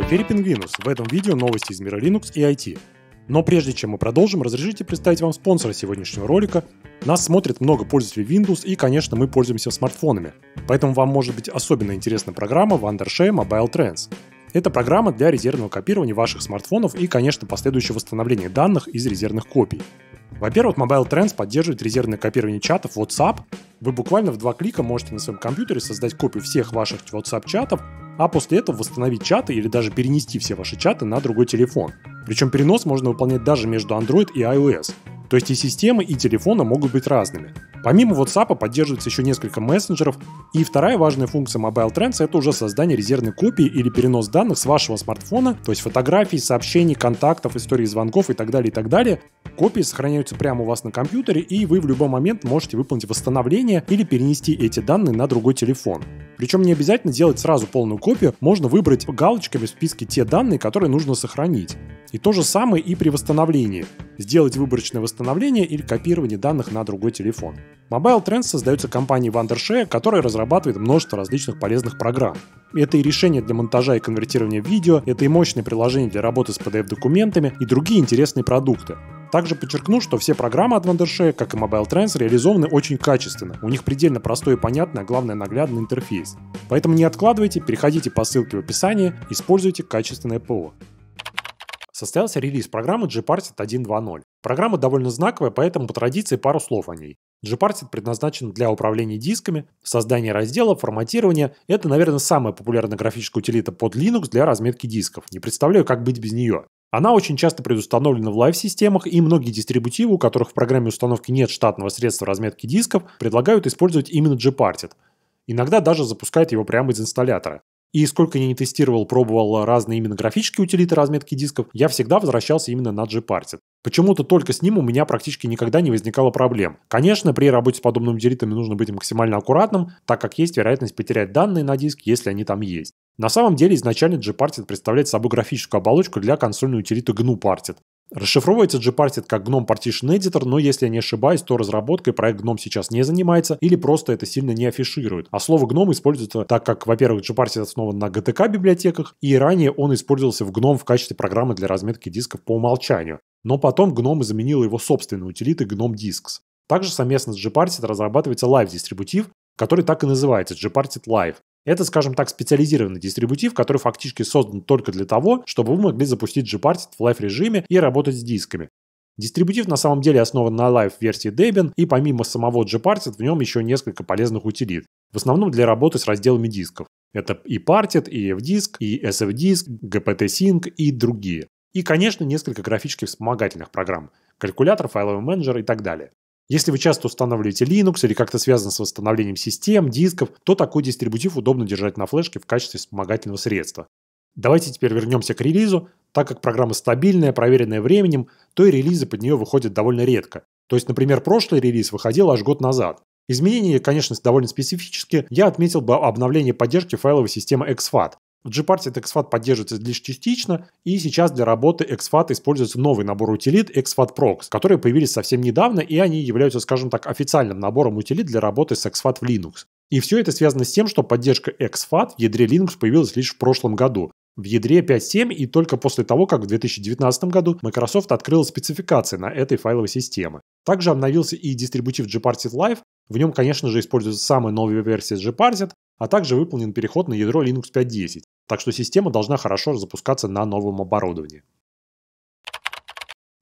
В эфире Пингвинус. В этом видео новости из мира Linux и IT. Но прежде чем мы продолжим, разрешите представить вам спонсора сегодняшнего ролика. Нас смотрит много пользователей Windows и, конечно, мы пользуемся смартфонами. Поэтому вам может быть особенно интересна программа Wondershare Mobile Trends. Это программа для резервного копирования ваших смартфонов и, конечно, последующего восстановления данных из резервных копий. Во-первых, Mobile Trends поддерживает резервное копирование чатов WhatsApp, вы буквально в два клика можете на своем компьютере создать копию всех ваших WhatsApp-чатов, а после этого восстановить чаты или даже перенести все ваши чаты на другой телефон. Причем перенос можно выполнять даже между Android и iOS. То есть и системы, и телефоны могут быть разными. Помимо WhatsApp поддерживается еще несколько мессенджеров. И вторая важная функция Mobile Trends — это уже создание резервной копии или перенос данных с вашего смартфона, то есть фотографий, сообщений, контактов, истории звонков и так далее, и так далее. Копии сохраняются прямо у вас на компьютере, и вы в любой момент можете выполнить восстановление или перенести эти данные на другой телефон. Причем не обязательно делать сразу полную копию, можно выбрать галочками в списке те данные, которые нужно сохранить. И то же самое и при восстановлении. Сделать выборочное восстановление восстановления или копирования данных на другой телефон. Mobile Trends создается компанией Wondershare, которая разрабатывает множество различных полезных программ. Это и решение для монтажа и конвертирования видео, это и мощные приложения для работы с PDF-документами и другие интересные продукты. Также подчеркну, что все программы от Wondershare, как и Mobile Trends, реализованы очень качественно. У них предельно простой и понятный, а главное наглядный интерфейс. Поэтому не откладывайте, переходите по ссылке в описании, используйте качественное ПО состоялся релиз программы Gparted 1.2.0. Программа довольно знаковая, поэтому по традиции пару слов о ней. Gparted предназначен для управления дисками, создания разделов, форматирования. Это, наверное, самая популярная графическая утилита под Linux для разметки дисков. Не представляю, как быть без нее. Она очень часто предустановлена в лайв-системах, и многие дистрибутивы, у которых в программе установки нет штатного средства разметки дисков, предлагают использовать именно Gparted. Иногда даже запускают его прямо из инсталлятора. И сколько я не тестировал, пробовал разные именно графические утилиты разметки дисков, я всегда возвращался именно на Gparted. Почему-то только с ним у меня практически никогда не возникало проблем. Конечно, при работе с подобными утилитами нужно быть максимально аккуратным, так как есть вероятность потерять данные на диск, если они там есть. На самом деле изначально Gparted представляет собой графическую оболочку для консольной утилиты GNU Parted. Расшифровывается Gparted как GNOME Partition Editor, но если я не ошибаюсь, то разработкой проект GNOME сейчас не занимается или просто это сильно не афиширует. А слово GNOME используется так, как, во-первых, Gparted основан на GTK библиотеках, и ранее он использовался в GNOME в качестве программы для разметки дисков по умолчанию. Но потом GNOME заменила его собственной утилитой GNOME Disks. Также совместно с Gparted разрабатывается Live-дистрибутив, который так и называется Gparted Live. Это, скажем так, специализированный дистрибутив, который фактически создан только для того, чтобы вы могли запустить Gparted в лайв-режиме и работать с дисками. Дистрибутив на самом деле основан на лайв-версии Debian, и помимо самого Gparted в нем еще несколько полезных утилит, в основном для работы с разделами дисков. Это и Parted, и FDisk, и SFDisk, GPT-Sync и другие. И, конечно, несколько графических вспомогательных программ, калькулятор, файловый менеджер и так далее. Если вы часто устанавливаете Linux или как-то связано с восстановлением систем, дисков, то такой дистрибутив удобно держать на флешке в качестве вспомогательного средства. Давайте теперь вернемся к релизу. Так как программа стабильная, проверенная временем, то и релизы под нее выходят довольно редко. То есть, например, прошлый релиз выходил аж год назад. Изменения, конечно, довольно специфические. Я отметил бы обновление поддержки файловой системы XFAT. В GParted XFAT поддерживается лишь частично, и сейчас для работы XFAT используется новый набор утилит XFAT Prox, которые появились совсем недавно, и они являются, скажем так, официальным набором утилит для работы с XFAT в Linux. И все это связано с тем, что поддержка XFAT в ядре Linux появилась лишь в прошлом году, в ядре 5.7 и только после того, как в 2019 году Microsoft открыла спецификации на этой файловой системе. Также обновился и дистрибутив Gparted Live, в нем, конечно же, используется самая новая версия Gparted, а также выполнен переход на ядро Linux 5.10, так что система должна хорошо запускаться на новом оборудовании.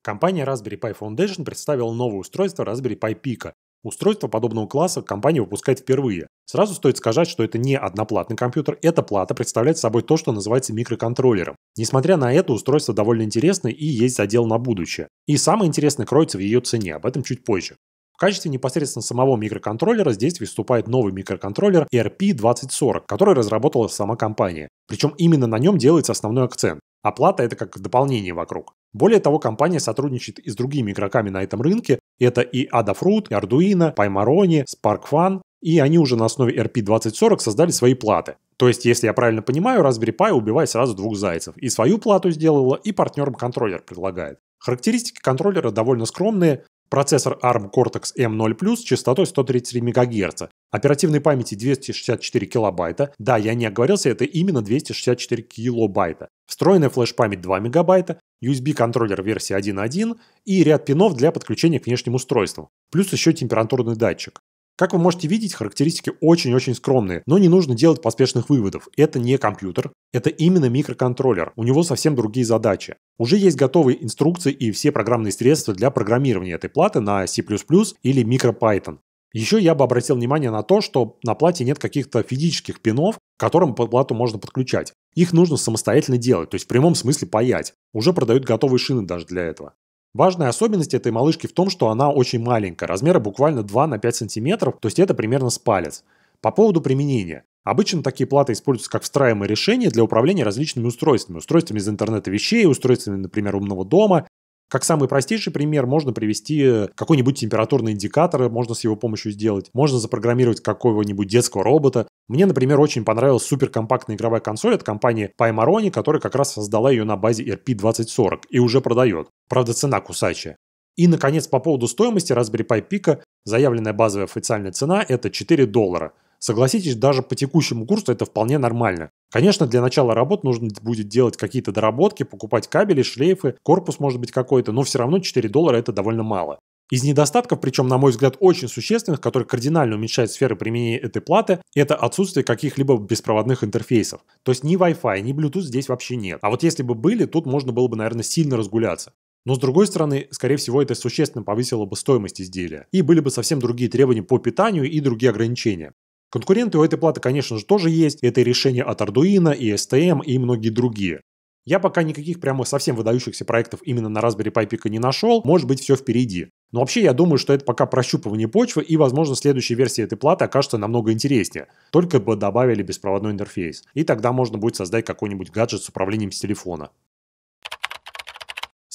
Компания Raspberry Pi Foundation представила новое устройство Raspberry Pi Pico. Устройство подобного класса компания выпускает впервые. Сразу стоит сказать, что это не одноплатный компьютер, эта плата представляет собой то, что называется микроконтроллером. Несмотря на это, устройство довольно интересное и есть задел на будущее. И самое интересное кроется в ее цене, об этом чуть позже. В качестве непосредственно самого микроконтроллера здесь выступает новый микроконтроллер e rp 2040 который разработала сама компания. Причем именно на нем делается основной акцент. Оплата это как дополнение вокруг. Более того, компания сотрудничает и с другими игроками на этом рынке. Это и Adafruit, и Arduino, Paimaroni, SparkFun. И они уже на основе e RP2040 создали свои платы. То есть, если я правильно понимаю, Raspberry Pi убивает сразу двух зайцев. И свою плату сделала, и партнерам контроллер предлагает. Характеристики контроллера довольно скромные. Процессор ARM Cortex M0+, с частотой 133 МГц, оперативной памяти 264 кБ. Да, я не оговорился, это именно 264 кБ. Встроенная флеш-память 2 МБ, USB-контроллер версии 1.1 и ряд пинов для подключения к внешним устройствам. Плюс еще температурный датчик. Как вы можете видеть, характеристики очень-очень скромные, но не нужно делать поспешных выводов. Это не компьютер, это именно микроконтроллер, у него совсем другие задачи. Уже есть готовые инструкции и все программные средства для программирования этой платы на C++ или MicroPython. Еще я бы обратил внимание на то, что на плате нет каких-то физических пинов, к которым плату можно подключать. Их нужно самостоятельно делать, то есть в прямом смысле паять. Уже продают готовые шины даже для этого. Важная особенность этой малышки в том, что она очень маленькая, размера буквально 2 на 5 сантиметров, то есть это примерно с палец. По поводу применения. Обычно такие платы используются как встраиваемые решение для управления различными устройствами. Устройствами из интернета вещей, устройствами, например, умного дома как самый простейший пример можно привести э, какой-нибудь температурный индикатор, э, можно с его помощью сделать. Можно запрограммировать какого-нибудь детского робота. Мне, например, очень понравилась суперкомпактная игровая консоль от компании Paimaroni, которая как раз создала ее на базе RP2040 и уже продает. Правда, цена кусачая. И, наконец, по поводу стоимости Raspberry Pi Pico, заявленная базовая официальная цена – это 4 доллара – Согласитесь, даже по текущему курсу это вполне нормально. Конечно, для начала работ нужно будет делать какие-то доработки, покупать кабели, шлейфы, корпус может быть какой-то, но все равно 4 доллара это довольно мало. Из недостатков, причем, на мой взгляд, очень существенных, которые кардинально уменьшают сферы применения этой платы, это отсутствие каких-либо беспроводных интерфейсов. То есть ни Wi-Fi, ни Bluetooth здесь вообще нет. А вот если бы были, тут можно было бы, наверное, сильно разгуляться. Но с другой стороны, скорее всего, это существенно повысило бы стоимость изделия. И были бы совсем другие требования по питанию и другие ограничения. Конкуренты у этой платы, конечно же, тоже есть. Это и решения от Arduino, и STM, и многие другие. Я пока никаких прямо совсем выдающихся проектов именно на Raspberry Pi Pico не нашел, может быть все впереди. Но вообще я думаю, что это пока прощупывание почвы и, возможно, следующая версия этой платы окажется намного интереснее. Только бы добавили беспроводной интерфейс. И тогда можно будет создать какой-нибудь гаджет с управлением с телефона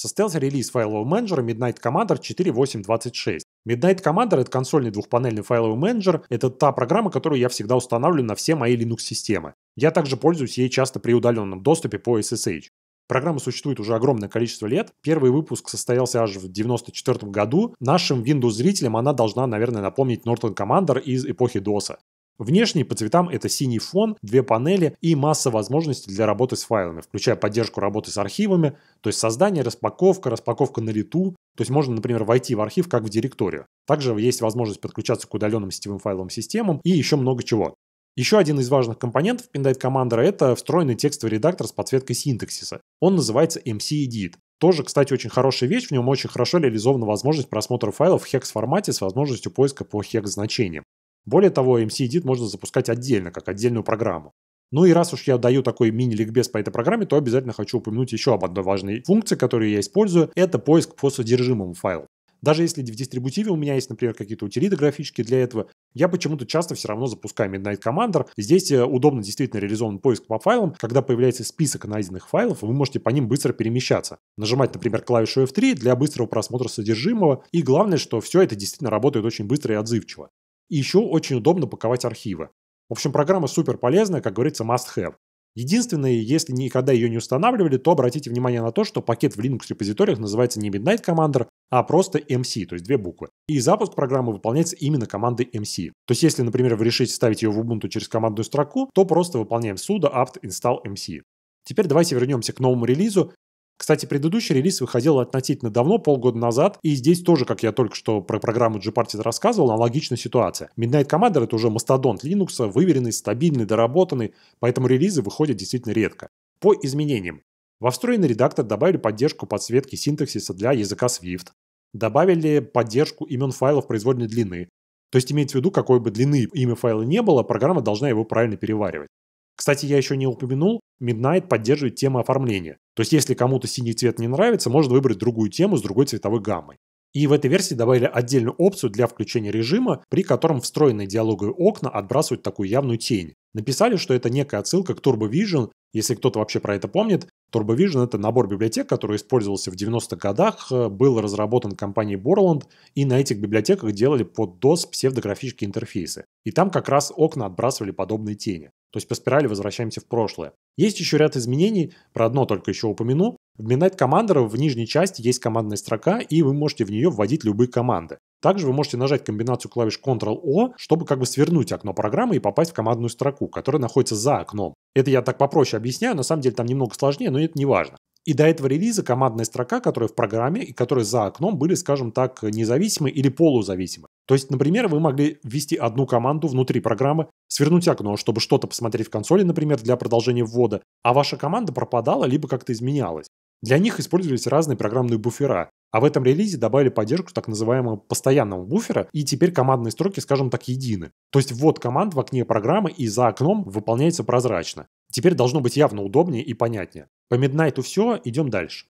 состоялся релиз файлового менеджера Midnight Commander 4.8.26. Midnight Commander — это консольный двухпанельный файловый менеджер, это та программа, которую я всегда устанавливаю на все мои Linux-системы. Я также пользуюсь ей часто при удаленном доступе по SSH. Программа существует уже огромное количество лет. Первый выпуск состоялся аж в 1994 году. Нашим Windows-зрителям она должна, наверное, напомнить Norton Commander из эпохи DOS. Внешне по цветам это синий фон, две панели и масса возможностей для работы с файлами, включая поддержку работы с архивами, то есть создание, распаковка, распаковка на лету, то есть можно, например, войти в архив как в директорию. Также есть возможность подключаться к удаленным сетевым файловым системам и еще много чего. Еще один из важных компонентов Pindite Commander — это встроенный текстовый редактор с подсветкой синтаксиса. Он называется MC-Edit. Тоже, кстати, очень хорошая вещь, в нем очень хорошо реализована возможность просмотра файлов в хекс-формате с возможностью поиска по хекс-значениям. Более того, MC-Edit можно запускать отдельно, как отдельную программу. Ну и раз уж я даю такой мини-ликбез по этой программе, то обязательно хочу упомянуть еще об одной важной функции, которую я использую. Это поиск по содержимому файлу. Даже если в дистрибутиве у меня есть, например, какие-то утилиты графические для этого, я почему-то часто все равно запускаю Midnight Commander. Здесь э, удобно действительно реализован поиск по файлам. Когда появляется список найденных файлов, вы можете по ним быстро перемещаться. Нажимать, например, клавишу F3 для быстрого просмотра содержимого. И главное, что все это действительно работает очень быстро и отзывчиво. И еще очень удобно паковать архивы. В общем, программа супер полезная, как говорится, must have. Единственное, если никогда ее не устанавливали, то обратите внимание на то, что пакет в Linux-репозиториях называется не Midnight Commander, а просто MC, то есть две буквы. И запуск программы выполняется именно командой MC. То есть, если, например, вы решите ставить ее в Ubuntu через командную строку, то просто выполняем sudo apt install MC. Теперь давайте вернемся к новому релизу кстати, предыдущий релиз выходил относительно давно, полгода назад, и здесь тоже, как я только что про программу Gparted рассказывал, аналогичная ситуация. Midnight Commander — это уже мастодонт Linux, выверенный, стабильный, доработанный, поэтому релизы выходят действительно редко. По изменениям. Во встроенный редактор добавили поддержку подсветки синтаксиса для языка Swift. Добавили поддержку имен файлов произвольной длины. То есть имеется в виду, какой бы длины имя файла не было, программа должна его правильно переваривать. Кстати, я еще не упомянул, Midnight поддерживает темы оформления. То есть, если кому-то синий цвет не нравится, может выбрать другую тему с другой цветовой гаммой. И в этой версии добавили отдельную опцию для включения режима, при котором встроенные диалоговые окна отбрасывают такую явную тень написали, что это некая отсылка к Turbo Vision, Если кто-то вообще про это помнит, Turbo Vision это набор библиотек, который использовался в 90-х годах, э, был разработан компанией Borland, и на этих библиотеках делали под DOS псевдографические интерфейсы. И там как раз окна отбрасывали подобные тени. То есть по спирали возвращаемся в прошлое. Есть еще ряд изменений, про одно только еще упомяну. В Midnight Commander в нижней части есть командная строка, и вы можете в нее вводить любые команды. Также вы можете нажать комбинацию клавиш Ctrl-O, чтобы как бы свернуть окно программы и попасть в командную строку, которая находится за окном. Это я так попроще объясняю, на самом деле там немного сложнее, но это не важно. И до этого релиза командная строка, которая в программе и которая за окном были, скажем так, независимы или полузависимы. То есть, например, вы могли ввести одну команду внутри программы, свернуть окно, чтобы что-то посмотреть в консоли, например, для продолжения ввода, а ваша команда пропадала либо как-то изменялась. Для них использовались разные программные буфера, а в этом релизе добавили поддержку так называемого постоянного буфера, и теперь командные строки, скажем так, едины. То есть ввод команд в окне программы и за окном выполняется прозрачно. Теперь должно быть явно удобнее и понятнее. По Midnight все, идем дальше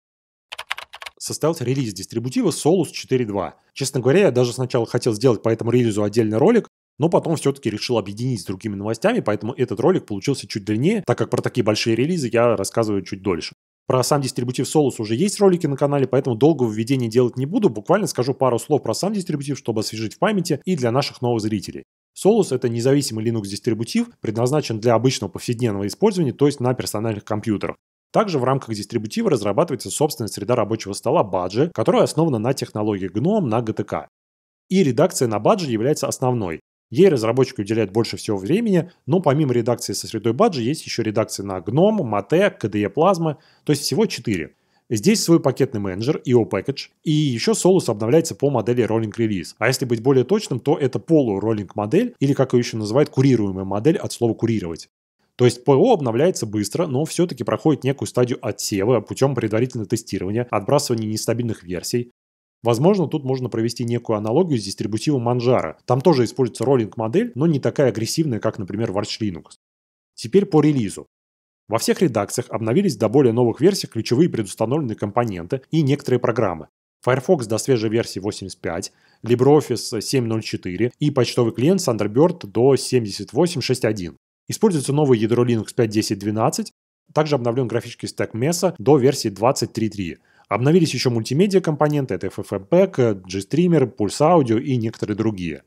состоялся релиз дистрибутива Solus 4.2. Честно говоря, я даже сначала хотел сделать по этому релизу отдельный ролик, но потом все-таки решил объединить с другими новостями, поэтому этот ролик получился чуть длиннее, так как про такие большие релизы я рассказываю чуть дольше. Про сам дистрибутив Solus уже есть ролики на канале, поэтому долго введение делать не буду, буквально скажу пару слов про сам дистрибутив, чтобы освежить в памяти и для наших новых зрителей. Solus — это независимый Linux-дистрибутив, предназначен для обычного повседневного использования, то есть на персональных компьютерах. Также в рамках дистрибутива разрабатывается собственная среда рабочего стола Badge, которая основана на технологии GNOME на GTK. И редакция на Badge является основной. Ей разработчики уделяют больше всего времени, но помимо редакции со средой баджи есть еще редакции на GNOME, Mate, KDE Plasma, то есть всего 4. Здесь свой пакетный менеджер, EO Package, и еще Solus обновляется по модели Rolling Release. А если быть более точным, то это полуроллинг модель, или как ее еще называют, курируемая модель от слова «курировать». То есть ПО обновляется быстро, но все-таки проходит некую стадию отсева путем предварительного тестирования, отбрасывания нестабильных версий. Возможно, тут можно провести некую аналогию с дистрибутивом Manjaro. Там тоже используется роллинг-модель, но не такая агрессивная, как, например, в Arch Linux. Теперь по релизу. Во всех редакциях обновились до более новых версий ключевые предустановленные компоненты и некоторые программы. Firefox до свежей версии 85, LibreOffice 7.04 и почтовый клиент Thunderbird до 78.6.1. Используется новое ядро Linux 5.10.12, также обновлен графический стек Mesa до версии 23.3. Обновились еще мультимедиа-компоненты, это FFmpeg, GStreamer, Pulse Audio и некоторые другие.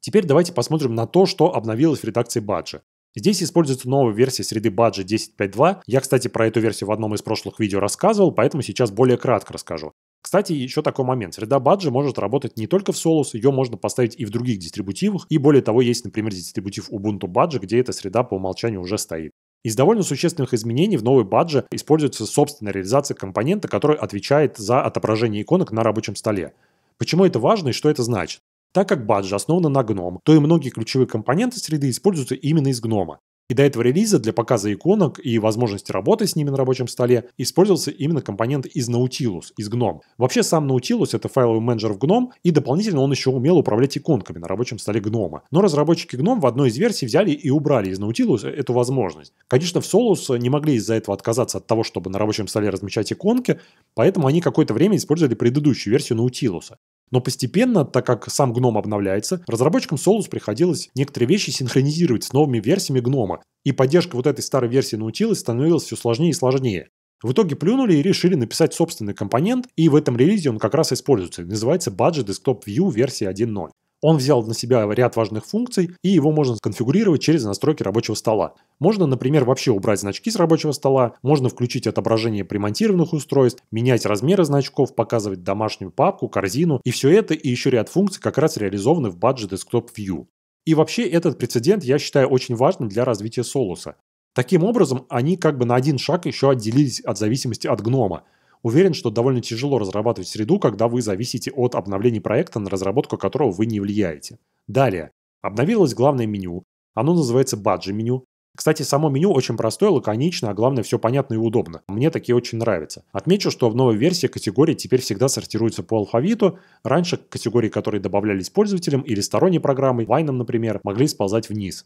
Теперь давайте посмотрим на то, что обновилось в редакции баджа. Здесь используется новая версия среды баджа 10.5.2. Я, кстати, про эту версию в одном из прошлых видео рассказывал, поэтому сейчас более кратко расскажу. Кстати, еще такой момент. Среда баджа может работать не только в Solus, ее можно поставить и в других дистрибутивах. И более того, есть, например, дистрибутив Ubuntu Badge, где эта среда по умолчанию уже стоит. Из довольно существенных изменений в новой бадже используется собственная реализация компонента, который отвечает за отображение иконок на рабочем столе. Почему это важно и что это значит? Так как баджа основана на гном, то и многие ключевые компоненты среды используются именно из гнома. И до этого релиза для показа иконок и возможности работы с ними на рабочем столе использовался именно компонент из Nautilus, из GNOME. Вообще сам Nautilus — это файловый менеджер в GNOME, и дополнительно он еще умел управлять иконками на рабочем столе GNOME. Но разработчики GNOME в одной из версий взяли и убрали из Nautilus эту возможность. Конечно, в Solus не могли из-за этого отказаться от того, чтобы на рабочем столе размещать иконки, поэтому они какое-то время использовали предыдущую версию Nautilus. Но постепенно, так как сам гном обновляется, разработчикам Solus приходилось некоторые вещи синхронизировать с новыми версиями гнома, и поддержка вот этой старой версии научилась становилась все сложнее и сложнее. В итоге плюнули и решили написать собственный компонент, и в этом релизе он как раз используется. Называется Budget Desktop View версии 1.0. Он взял на себя ряд важных функций, и его можно сконфигурировать через настройки рабочего стола. Можно, например, вообще убрать значки с рабочего стола, можно включить отображение примонтированных устройств, менять размеры значков, показывать домашнюю папку, корзину, и все это и еще ряд функций как раз реализованы в Budget Desktop View. И вообще этот прецедент я считаю очень важным для развития Solus. Таким образом, они как бы на один шаг еще отделились от зависимости от гнома. Уверен, что довольно тяжело разрабатывать среду, когда вы зависите от обновлений проекта, на разработку которого вы не влияете. Далее. Обновилось главное меню. Оно называется баджи меню. Кстати, само меню очень простое, лаконично, а главное все понятно и удобно. Мне такие очень нравятся. Отмечу, что в новой версии категории теперь всегда сортируются по алфавиту. Раньше категории, которые добавлялись пользователям или сторонней программой, лайном, например, могли сползать вниз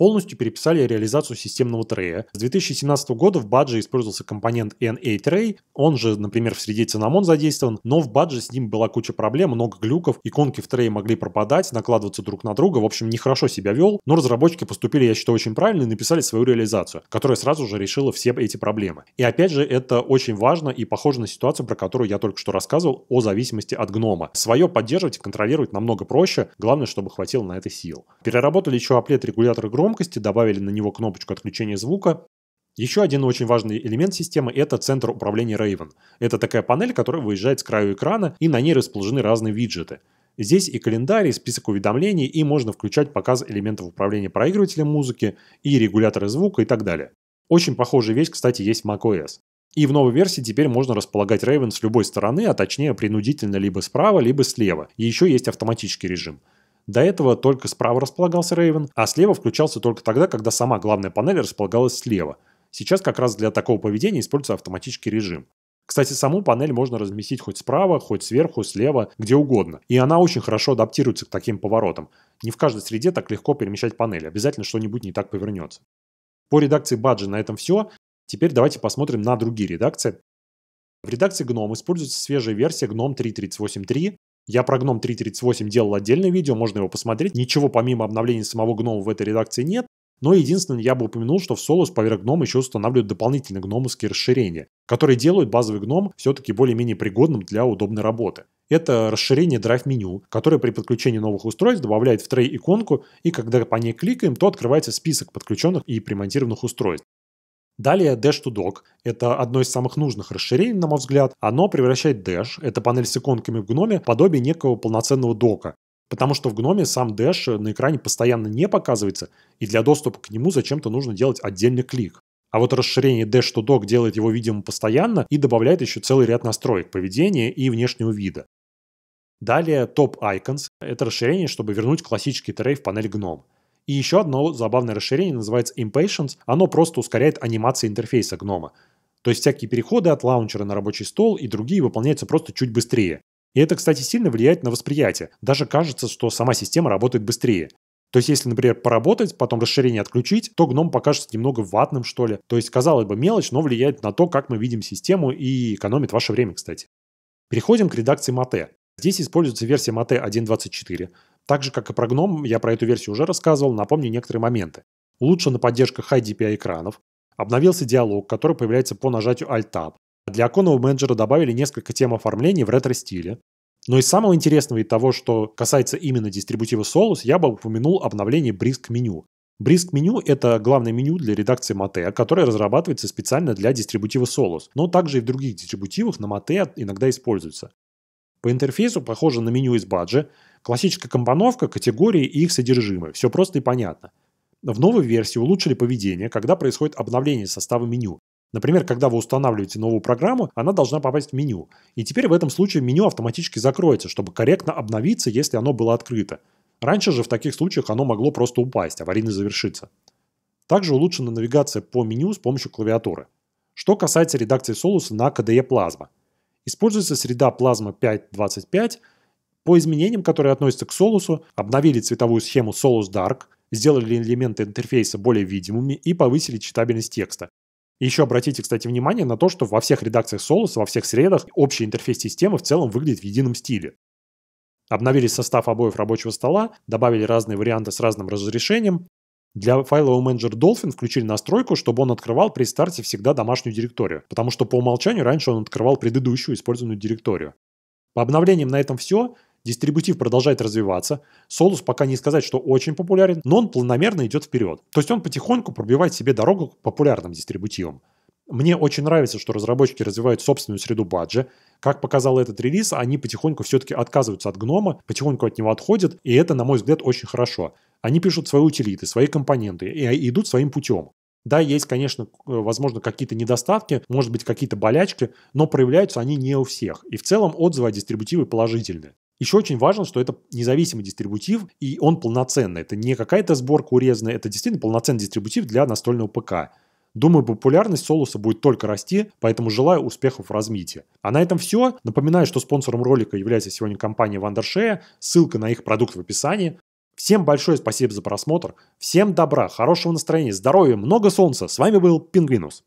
полностью переписали реализацию системного трея. С 2017 года в бадже использовался компонент NA-Tray, он же, например, в среде Cinnamon задействован, но в бадже с ним была куча проблем, много глюков, иконки в трее могли пропадать, накладываться друг на друга, в общем, нехорошо себя вел, но разработчики поступили, я считаю, очень правильно и написали свою реализацию, которая сразу же решила все эти проблемы. И опять же, это очень важно и похоже на ситуацию, про которую я только что рассказывал, о зависимости от гнома. Свое поддерживать и контролировать намного проще, главное, чтобы хватило на это сил. Переработали еще оплет регулятора грома, громкости, добавили на него кнопочку отключения звука. Еще один очень важный элемент системы – это центр управления Raven. Это такая панель, которая выезжает с краю экрана, и на ней расположены разные виджеты. Здесь и календарь, и список уведомлений, и можно включать показ элементов управления проигрывателем музыки, и регуляторы звука и так далее. Очень похожая вещь, кстати, есть в macOS. И в новой версии теперь можно располагать Raven с любой стороны, а точнее принудительно либо справа, либо слева. И еще есть автоматический режим – до этого только справа располагался Raven, а слева включался только тогда, когда сама главная панель располагалась слева. Сейчас как раз для такого поведения используется автоматический режим. Кстати, саму панель можно разместить хоть справа, хоть сверху, слева, где угодно. И она очень хорошо адаптируется к таким поворотам. Не в каждой среде так легко перемещать панель, обязательно что-нибудь не так повернется. По редакции баджи на этом все. Теперь давайте посмотрим на другие редакции. В редакции GNOME используется свежая версия GNOME 3.38.3. Я про Гном 3.38 делал отдельное видео, можно его посмотреть. Ничего помимо обновления самого Гнома в этой редакции нет. Но единственное, я бы упомянул, что в Solus поверх гнома еще устанавливают дополнительные гномовские расширения, которые делают базовый гном все-таки более-менее пригодным для удобной работы. Это расширение Drive меню, которое при подключении новых устройств добавляет в трей иконку, и когда по ней кликаем, то открывается список подключенных и примонтированных устройств. Далее Dash to Dock. Это одно из самых нужных расширений, на мой взгляд. Оно превращает Dash, это панель с иконками в гноме, подобие некого полноценного дока. Потому что в гноме сам Dash на экране постоянно не показывается, и для доступа к нему зачем-то нужно делать отдельный клик. А вот расширение Dash to Dock делает его видимым постоянно и добавляет еще целый ряд настроек поведения и внешнего вида. Далее Top Icons – это расширение, чтобы вернуть классический трей в панель Gnome. И еще одно забавное расширение называется Impatience. Оно просто ускоряет анимации интерфейса гнома. То есть всякие переходы от лаунчера на рабочий стол и другие выполняются просто чуть быстрее. И это, кстати, сильно влияет на восприятие. Даже кажется, что сама система работает быстрее. То есть, если, например, поработать, потом расширение отключить, то гном покажется немного ватным, что ли. То есть, казалось бы, мелочь, но влияет на то, как мы видим систему и экономит ваше время, кстати. Переходим к редакции Mate. Здесь используется версия Mate 1.24. Так же, как и про GNOME, я про эту версию уже рассказывал, напомню некоторые моменты. Улучшена поддержка High DPI экранов, обновился диалог, который появляется по нажатию Alt-Tab. Для оконного менеджера добавили несколько тем оформлений в ретро-стиле. Но из самого интересного и того, что касается именно дистрибутива Solus, я бы упомянул обновление Brisk меню. Brisk меню — это главное меню для редакции Mate, которое разрабатывается специально для дистрибутива Solus, но также и в других дистрибутивах на Mate иногда используется. По интерфейсу похоже на меню из баджи, классическая компоновка, категории и их содержимое. Все просто и понятно. В новой версии улучшили поведение, когда происходит обновление состава меню. Например, когда вы устанавливаете новую программу, она должна попасть в меню. И теперь в этом случае меню автоматически закроется, чтобы корректно обновиться, если оно было открыто. Раньше же в таких случаях оно могло просто упасть, аварийно завершиться. Также улучшена навигация по меню с помощью клавиатуры. Что касается редакции Solus на KDE Plasma – Используется среда плазма 525. По изменениям, которые относятся к Solus, обновили цветовую схему Solus Dark, сделали элементы интерфейса более видимыми и повысили читабельность текста. И еще обратите, кстати, внимание на то, что во всех редакциях Solus, во всех средах общий интерфейс системы в целом выглядит в едином стиле. Обновили состав обоев рабочего стола, добавили разные варианты с разным разрешением, для файлового менеджера Dolphin включили настройку, чтобы он открывал при старте всегда домашнюю директорию, потому что по умолчанию раньше он открывал предыдущую использованную директорию. По обновлениям на этом все. Дистрибутив продолжает развиваться. Solus пока не сказать, что очень популярен, но он планомерно идет вперед. То есть он потихоньку пробивает себе дорогу к популярным дистрибутивам. Мне очень нравится, что разработчики развивают собственную среду баджа. Как показал этот релиз, они потихоньку все-таки отказываются от гнома, потихоньку от него отходят, и это, на мой взгляд, очень хорошо. Они пишут свои утилиты, свои компоненты и а, идут своим путем. Да, есть, конечно, э, возможно, какие-то недостатки, может быть, какие-то болячки, но проявляются они не у всех. И в целом отзывы о дистрибутиве положительные. Еще очень важно, что это независимый дистрибутив, и он полноценный. Это не какая-то сборка урезанная, это действительно полноценный дистрибутив для настольного ПК. Думаю, популярность Солуса будет только расти, поэтому желаю успехов в размите. А на этом все. Напоминаю, что спонсором ролика является сегодня компания Вандершея. Ссылка на их продукт в описании. Всем большое спасибо за просмотр, всем добра, хорошего настроения, здоровья, много солнца. С вами был Пингвинус.